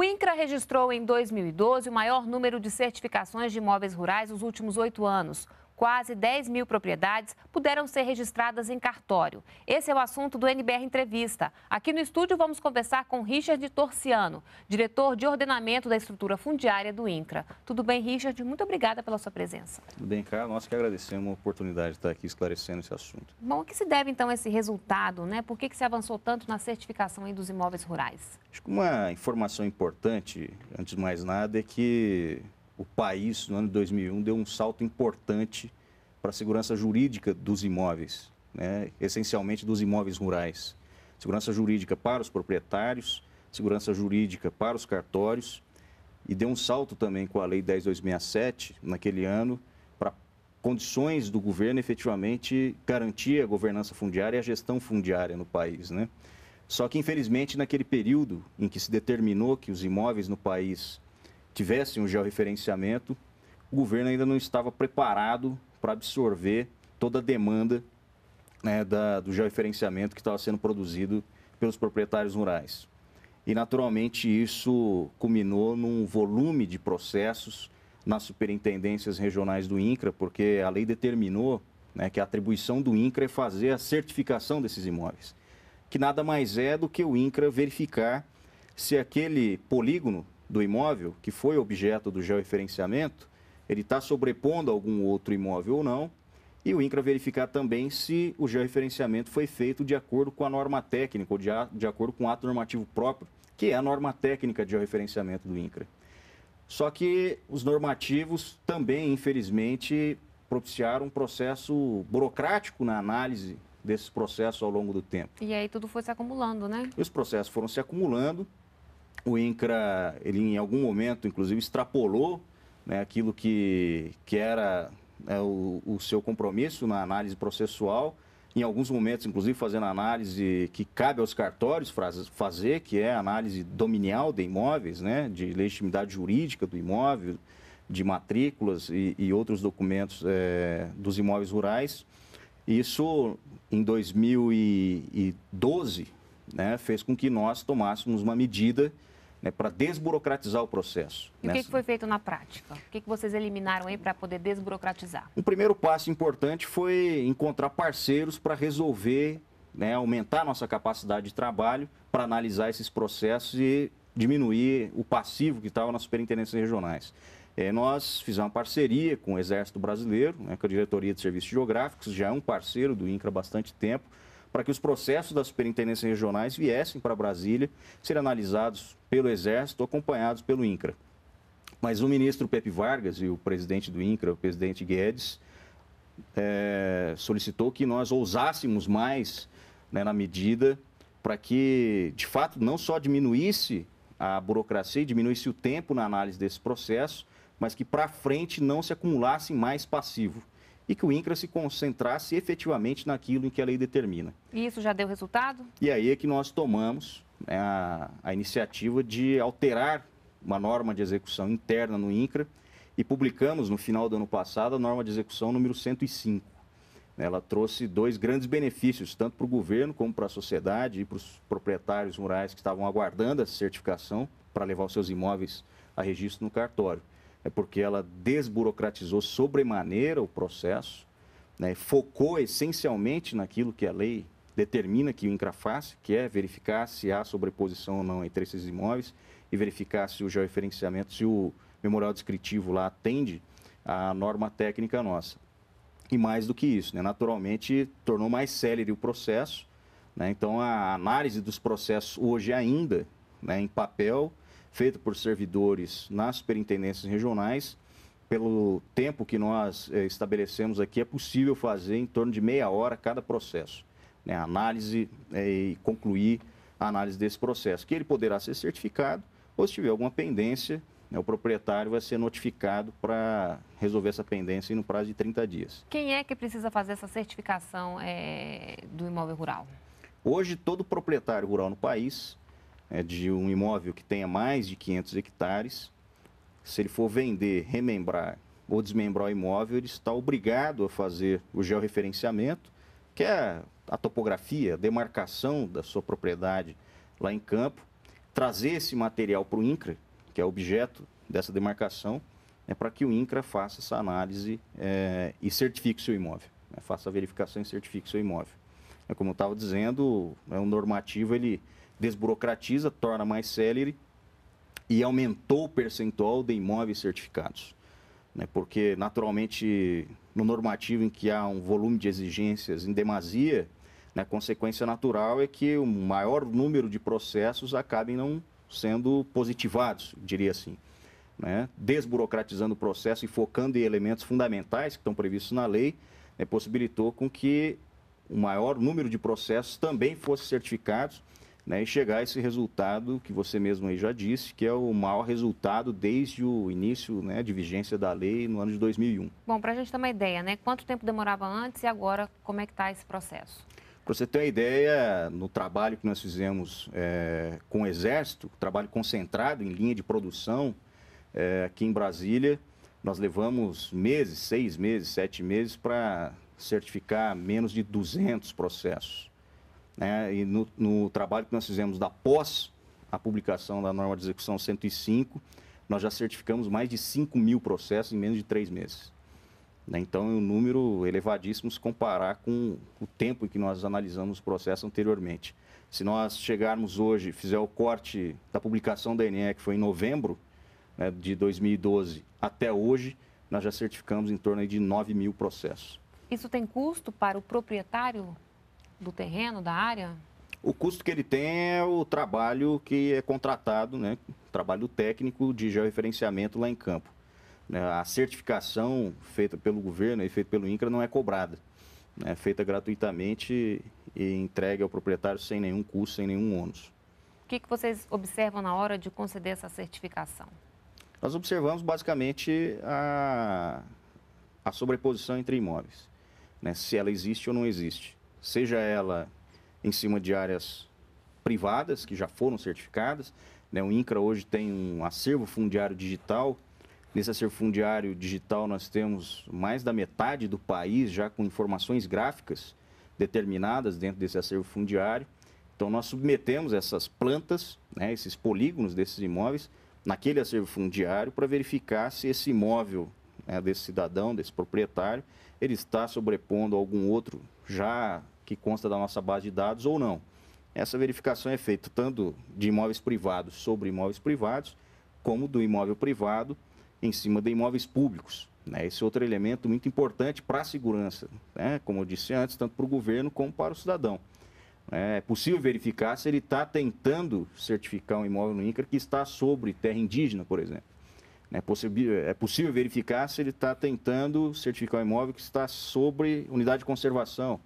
O INCRA registrou em 2012 o maior número de certificações de imóveis rurais nos últimos oito anos quase 10 mil propriedades puderam ser registradas em cartório. Esse é o assunto do NBR Entrevista. Aqui no estúdio vamos conversar com Richard Torciano, diretor de ordenamento da estrutura fundiária do INCRA. Tudo bem, Richard? Muito obrigada pela sua presença. Tudo bem, cara, Nós que agradecemos a oportunidade de estar aqui esclarecendo esse assunto. Bom, o que se deve então a esse resultado? Né? Por que, que se avançou tanto na certificação dos imóveis rurais? Acho que uma informação importante, antes de mais nada, é que o país, no ano de 2001, deu um salto importante para a segurança jurídica dos imóveis, né? essencialmente dos imóveis rurais. Segurança jurídica para os proprietários, segurança jurídica para os cartórios, e deu um salto também com a Lei 10.267, naquele ano, para condições do governo efetivamente garantir a governança fundiária e a gestão fundiária no país. Né? Só que, infelizmente, naquele período em que se determinou que os imóveis no país tivessem um georreferenciamento, o governo ainda não estava preparado para absorver toda a demanda né, da, do georreferenciamento que estava sendo produzido pelos proprietários rurais. E, naturalmente, isso culminou num volume de processos nas superintendências regionais do INCRA, porque a lei determinou né, que a atribuição do INCRA é fazer a certificação desses imóveis, que nada mais é do que o INCRA verificar se aquele polígono do imóvel, que foi objeto do georreferenciamento, ele está sobrepondo algum outro imóvel ou não, e o INCRA verificar também se o georreferenciamento foi feito de acordo com a norma técnica ou de, a, de acordo com o ato normativo próprio, que é a norma técnica de georreferenciamento do INCRA. Só que os normativos também, infelizmente, propiciaram um processo burocrático na análise desses processos ao longo do tempo. E aí tudo foi se acumulando, né? E os processos foram se acumulando, o INCRA, ele em algum momento, inclusive, extrapolou né, aquilo que, que era é, o, o seu compromisso na análise processual, em alguns momentos, inclusive, fazendo análise que cabe aos cartórios fazer, que é análise dominial de imóveis, né, de legitimidade jurídica do imóvel, de matrículas e, e outros documentos é, dos imóveis rurais. Isso, em 2012, né, fez com que nós tomássemos uma medida né, para desburocratizar o processo. E nessa... o né? que foi feito na prática? O que vocês eliminaram aí para poder desburocratizar? Um primeiro passo importante foi encontrar parceiros para resolver, né, aumentar nossa capacidade de trabalho para analisar esses processos e diminuir o passivo que estava tá nas superintendências regionais. É, nós fizemos uma parceria com o Exército Brasileiro, né, com a Diretoria de Serviços Geográficos, já é um parceiro do INCRA há bastante tempo, para que os processos das superintendências regionais viessem para Brasília, serem analisados pelo Exército, acompanhados pelo INCRA. Mas o ministro Pepe Vargas e o presidente do INCRA, o presidente Guedes, é, solicitou que nós ousássemos mais né, na medida para que, de fato, não só diminuísse a burocracia e diminuísse o tempo na análise desse processo, mas que para frente não se acumulasse mais passivo e que o INCRA se concentrasse efetivamente naquilo em que a lei determina. E isso já deu resultado? E aí é que nós tomamos né, a, a iniciativa de alterar uma norma de execução interna no INCRA e publicamos no final do ano passado a norma de execução número 105. Ela trouxe dois grandes benefícios, tanto para o governo como para a sociedade e para os proprietários rurais que estavam aguardando essa certificação para levar os seus imóveis a registro no cartório é porque ela desburocratizou sobremaneira o processo, né, focou essencialmente naquilo que a lei determina que o INCRA faça, que é verificar se há sobreposição ou não entre esses imóveis e verificar se o georreferenciamento, se o memorial descritivo lá atende à norma técnica nossa. E mais do que isso, né, naturalmente tornou mais célere o processo, né, então a análise dos processos hoje ainda, né, em papel, feito por servidores nas superintendências regionais. Pelo tempo que nós eh, estabelecemos aqui, é possível fazer em torno de meia hora cada processo. Né? Análise eh, e concluir a análise desse processo, que ele poderá ser certificado ou se tiver alguma pendência, né, o proprietário vai ser notificado para resolver essa pendência no prazo de 30 dias. Quem é que precisa fazer essa certificação é, do imóvel rural? Hoje, todo proprietário rural no país é, de um imóvel que tenha mais de 500 hectares, se ele for vender, remembrar ou desmembrar o imóvel, ele está obrigado a fazer o georreferenciamento, que é a topografia, a demarcação da sua propriedade lá em campo, trazer esse material para o INCRA, que é objeto dessa demarcação, é para que o INCRA faça essa análise é, e certifique seu imóvel, né? faça a verificação e certifique seu imóvel. É, como eu estava dizendo, é um normativo, ele desburocratiza, torna mais célere e aumentou o percentual de imóveis certificados. Né? Porque, naturalmente, no normativo em que há um volume de exigências em demasia, né? a consequência natural é que o maior número de processos acabem não sendo positivados, diria assim. Né? Desburocratizando o processo e focando em elementos fundamentais que estão previstos na lei, né? possibilitou com que o maior número de processos também fossem certificados né, e chegar a esse resultado que você mesmo já disse, que é o maior resultado desde o início né, de vigência da lei no ano de 2001. Bom, para a gente ter uma ideia, né, quanto tempo demorava antes e agora como é que está esse processo? Para você ter uma ideia, no trabalho que nós fizemos é, com o Exército, trabalho concentrado em linha de produção é, aqui em Brasília, nós levamos meses, seis meses, sete meses para certificar menos de 200 processos né, e no, no trabalho que nós fizemos da pós a publicação da norma de execução 105, nós já certificamos mais de 5 mil processos em menos de três meses. Né? Então, é um número elevadíssimo se comparar com o tempo em que nós analisamos o processo anteriormente. Se nós chegarmos hoje, fizer o corte da publicação da ENE, que foi em novembro né, de 2012 até hoje, nós já certificamos em torno de 9 mil processos. Isso tem custo para o proprietário do terreno, da área? O custo que ele tem é o trabalho que é contratado, né? trabalho técnico de georreferenciamento lá em campo. Né? A certificação feita pelo governo e feita pelo INCRA não é cobrada. É feita gratuitamente e entregue ao proprietário sem nenhum custo, sem nenhum ônus. O que, que vocês observam na hora de conceder essa certificação? Nós observamos basicamente a, a sobreposição entre imóveis, né? se ela existe ou não existe seja ela em cima de áreas privadas que já foram certificadas. Né? O INCRA hoje tem um acervo fundiário digital. Nesse acervo fundiário digital, nós temos mais da metade do país já com informações gráficas determinadas dentro desse acervo fundiário. Então, nós submetemos essas plantas, né, esses polígonos desses imóveis, naquele acervo fundiário para verificar se esse imóvel né, desse cidadão, desse proprietário, ele está sobrepondo algum outro já que consta da nossa base de dados ou não. Essa verificação é feita tanto de imóveis privados sobre imóveis privados, como do imóvel privado em cima de imóveis públicos. Né? Esse é outro elemento muito importante para a segurança, né? como eu disse antes, tanto para o governo como para o cidadão. Né? É possível verificar se ele está tentando certificar um imóvel no INCRA que está sobre terra indígena, por exemplo. É, é possível verificar se ele está tentando certificar o um imóvel que está sobre unidade de conservação,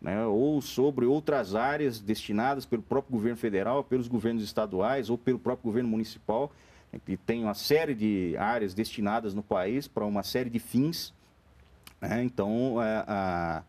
né, ou sobre outras áreas destinadas pelo próprio governo federal, pelos governos estaduais ou pelo próprio governo municipal, né, que tem uma série de áreas destinadas no país para uma série de fins. Né, então, é, a,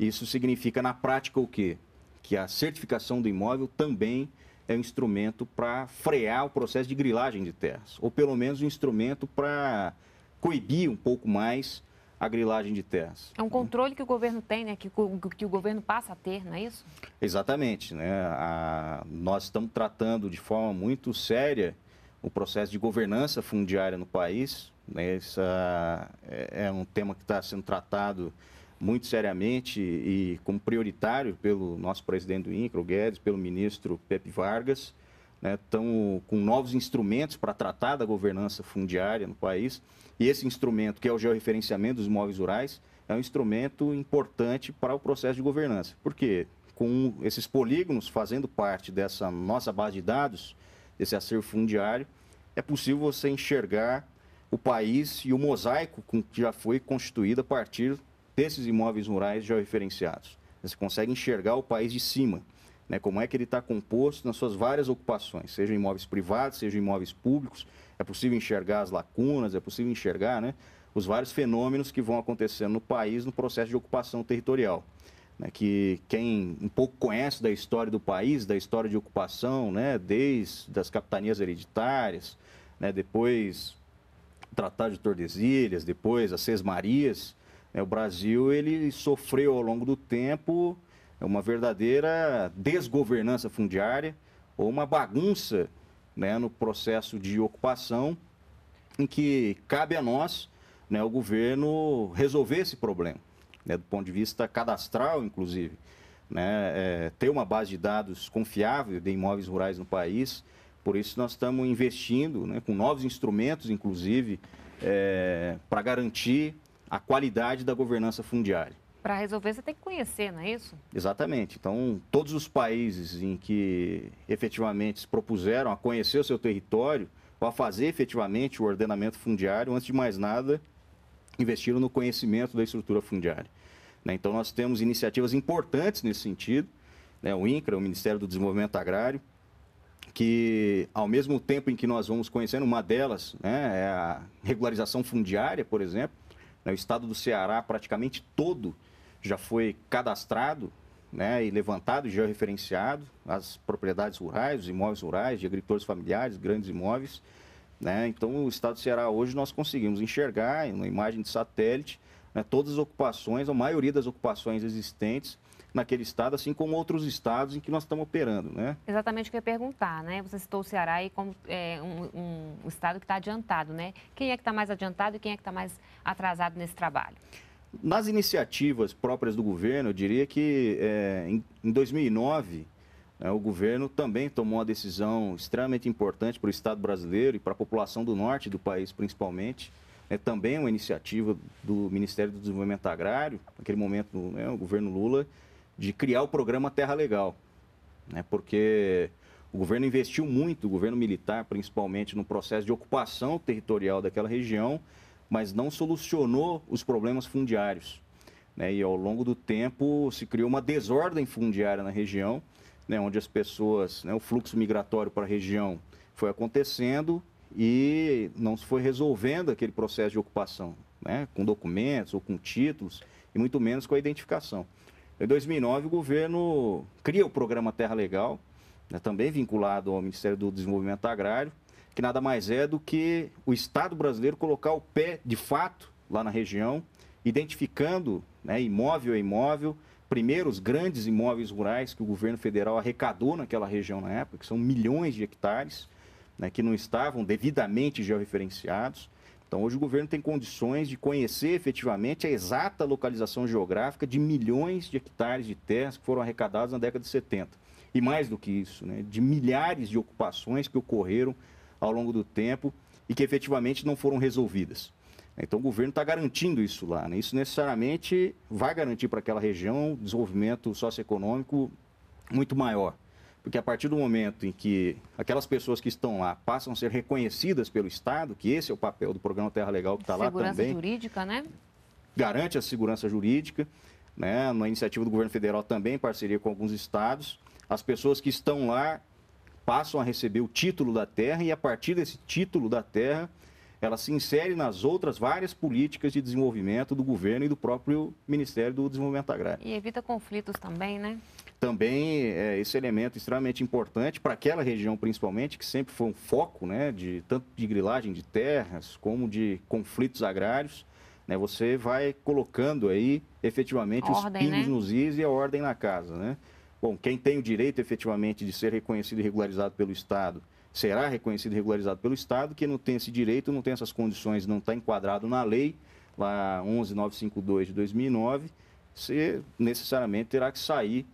isso significa na prática o quê? Que a certificação do imóvel também é um instrumento para frear o processo de grilagem de terras, ou pelo menos um instrumento para coibir um pouco mais a grilagem de terras. É um controle que o governo tem, né? que, que o governo passa a ter, não é isso? Exatamente. Né? A, nós estamos tratando de forma muito séria o processo de governança fundiária no país. Né? Essa é, é um tema que está sendo tratado muito seriamente e como prioritário pelo nosso presidente do INCRO, Guedes, pelo ministro Pepe Vargas, estão né, com novos instrumentos para tratar da governança fundiária no país. E esse instrumento, que é o georreferenciamento dos imóveis rurais, é um instrumento importante para o processo de governança. Porque com esses polígonos fazendo parte dessa nossa base de dados, desse acervo fundiário, é possível você enxergar o país e o mosaico que já foi constituído a partir desses imóveis rurais referenciados, Você consegue enxergar o país de cima, né? como é que ele está composto nas suas várias ocupações, sejam imóveis privados, sejam imóveis públicos. É possível enxergar as lacunas, é possível enxergar né, os vários fenômenos que vão acontecendo no país no processo de ocupação territorial. Né, que quem um pouco conhece da história do país, da história de ocupação, né, desde as capitanias hereditárias, né, depois o Tratado de Tordesilhas, depois as Sesmarias, é, o Brasil ele sofreu ao longo do tempo uma verdadeira desgovernança fundiária ou uma bagunça né, no processo de ocupação, em que cabe a nós, né, o governo, resolver esse problema, né, do ponto de vista cadastral, inclusive. Né, é, ter uma base de dados confiável de imóveis rurais no país, por isso nós estamos investindo né, com novos instrumentos, inclusive, é, para garantir a qualidade da governança fundiária. Para resolver, você tem que conhecer, não é isso? Exatamente. Então, todos os países em que efetivamente se propuseram a conhecer o seu território, para fazer efetivamente o ordenamento fundiário, antes de mais nada, investiram no conhecimento da estrutura fundiária. Né? Então, nós temos iniciativas importantes nesse sentido, né? o INCRA, o Ministério do Desenvolvimento Agrário, que ao mesmo tempo em que nós vamos conhecendo, uma delas né, é a regularização fundiária, por exemplo, né? O estado do Ceará, praticamente todo, já foi cadastrado né, e levantado, georreferenciado, é as propriedades rurais, os imóveis rurais, de agricultores familiares, grandes imóveis. Né? Então, o estado do Ceará hoje nós conseguimos enxergar, em uma imagem de satélite, né, todas as ocupações, a maioria das ocupações existentes, naquele estado, assim como outros estados em que nós estamos operando, né? Exatamente o que eu ia perguntar, né? Você citou o Ceará aí como é, um, um estado que está adiantado, né? Quem é que está mais adiantado e quem é que está mais atrasado nesse trabalho? Nas iniciativas próprias do governo, eu diria que é, em, em 2009 né, o governo também tomou uma decisão extremamente importante para o Estado brasileiro e para a população do norte do país, principalmente. É também uma iniciativa do Ministério do Desenvolvimento Agrário, naquele momento, né, o governo Lula, de criar o programa Terra Legal, né? porque o governo investiu muito, o governo militar principalmente, no processo de ocupação territorial daquela região, mas não solucionou os problemas fundiários. Né? E ao longo do tempo se criou uma desordem fundiária na região, né? onde as pessoas, né? o fluxo migratório para a região foi acontecendo e não se foi resolvendo aquele processo de ocupação, né? com documentos ou com títulos, e muito menos com a identificação. Em 2009, o governo cria o programa Terra Legal, né, também vinculado ao Ministério do Desenvolvimento Agrário, que nada mais é do que o Estado brasileiro colocar o pé de fato lá na região, identificando né, imóvel a imóvel, primeiro os grandes imóveis rurais que o governo federal arrecadou naquela região na época, que são milhões de hectares, né, que não estavam devidamente georreferenciados. Então, hoje o governo tem condições de conhecer efetivamente a exata localização geográfica de milhões de hectares de terras que foram arrecadados na década de 70. E mais do que isso, né, de milhares de ocupações que ocorreram ao longo do tempo e que efetivamente não foram resolvidas. Então, o governo está garantindo isso lá. Né? Isso necessariamente vai garantir para aquela região um desenvolvimento socioeconômico muito maior. Porque a partir do momento em que aquelas pessoas que estão lá passam a ser reconhecidas pelo Estado, que esse é o papel do programa Terra Legal que está lá também. Segurança jurídica, né? Garante a segurança jurídica, né? Na iniciativa do governo federal também, em parceria com alguns estados. As pessoas que estão lá passam a receber o título da terra e a partir desse título da terra ela se insere nas outras várias políticas de desenvolvimento do governo e do próprio Ministério do Desenvolvimento Agrário. E evita conflitos também, né? também é, esse elemento extremamente importante para aquela região, principalmente, que sempre foi um foco, né, de, tanto de grilagem de terras como de conflitos agrários. Né, você vai colocando aí efetivamente ordem, os pingos né? nos is e a ordem na casa. Né? Bom, quem tem o direito efetivamente de ser reconhecido e regularizado pelo Estado será reconhecido e regularizado pelo Estado. Quem não tem esse direito, não tem essas condições, não está enquadrado na lei, lá 11952 de 2009, você necessariamente terá que sair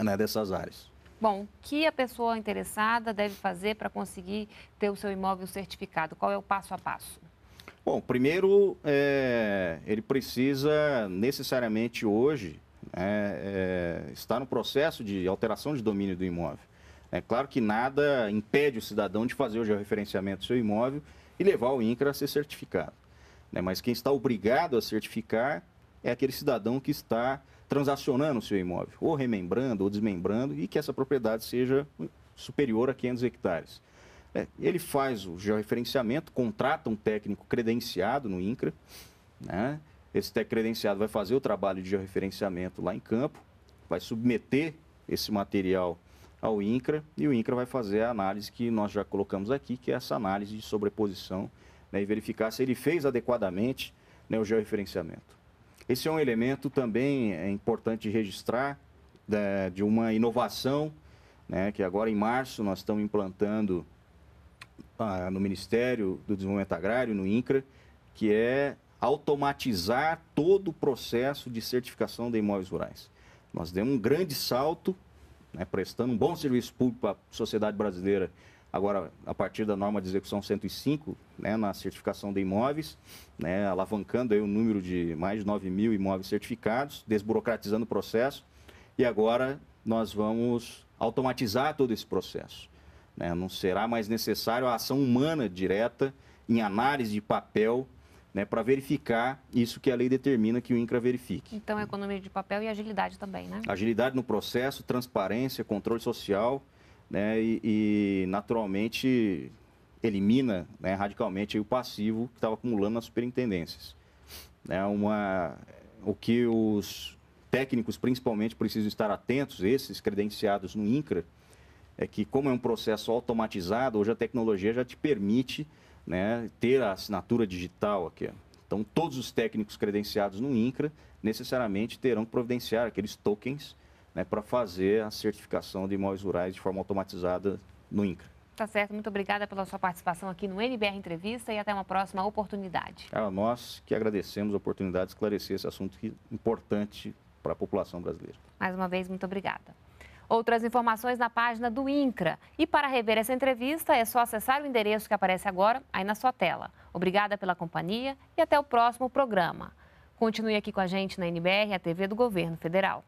né, dessas áreas. Bom, o que a pessoa interessada deve fazer para conseguir ter o seu imóvel certificado? Qual é o passo a passo? Bom, primeiro, é, ele precisa necessariamente hoje é, é, estar no processo de alteração de domínio do imóvel. É claro que nada impede o cidadão de fazer o georreferenciamento do seu imóvel e levar o INCRA a ser certificado. Né? Mas quem está obrigado a certificar é aquele cidadão que está transacionando o seu imóvel, ou remembrando ou desmembrando, e que essa propriedade seja superior a 500 hectares. É, ele faz o georreferenciamento, contrata um técnico credenciado no INCRA, né? esse técnico credenciado vai fazer o trabalho de georreferenciamento lá em campo, vai submeter esse material ao INCRA e o INCRA vai fazer a análise que nós já colocamos aqui, que é essa análise de sobreposição né, e verificar se ele fez adequadamente né, o georreferenciamento. Esse é um elemento também é importante registrar da, né, de uma inovação, né, que agora em março nós estamos implantando ah, no Ministério do Desenvolvimento Agrário, no INCRA, que é automatizar todo o processo de certificação de imóveis rurais. Nós demos um grande salto, né, prestando um bom serviço público para a sociedade brasileira Agora, a partir da norma de execução 105, né, na certificação de imóveis, né, alavancando aí o número de mais de 9 mil imóveis certificados, desburocratizando o processo. E agora nós vamos automatizar todo esse processo. Né? Não será mais necessário a ação humana direta em análise de papel né, para verificar isso que a lei determina que o INCRA verifique. Então, economia é de papel e agilidade também, né? Agilidade no processo, transparência, controle social né, e, e, naturalmente elimina né, radicalmente o passivo que estava acumulando nas superintendências. Né, uma, o que os técnicos principalmente precisam estar atentos, esses credenciados no INCRA, é que como é um processo automatizado, hoje a tecnologia já te permite né, ter a assinatura digital aqui. Então, todos os técnicos credenciados no INCRA necessariamente terão que providenciar aqueles tokens né, para fazer a certificação de imóveis rurais de forma automatizada no INCRA. Tá certo, muito obrigada pela sua participação aqui no NBR Entrevista e até uma próxima oportunidade. É nós que agradecemos a oportunidade de esclarecer esse assunto é importante para a população brasileira. Mais uma vez, muito obrigada. Outras informações na página do INCRA. E para rever essa entrevista, é só acessar o endereço que aparece agora aí na sua tela. Obrigada pela companhia e até o próximo programa. Continue aqui com a gente na NBR, a TV do Governo Federal.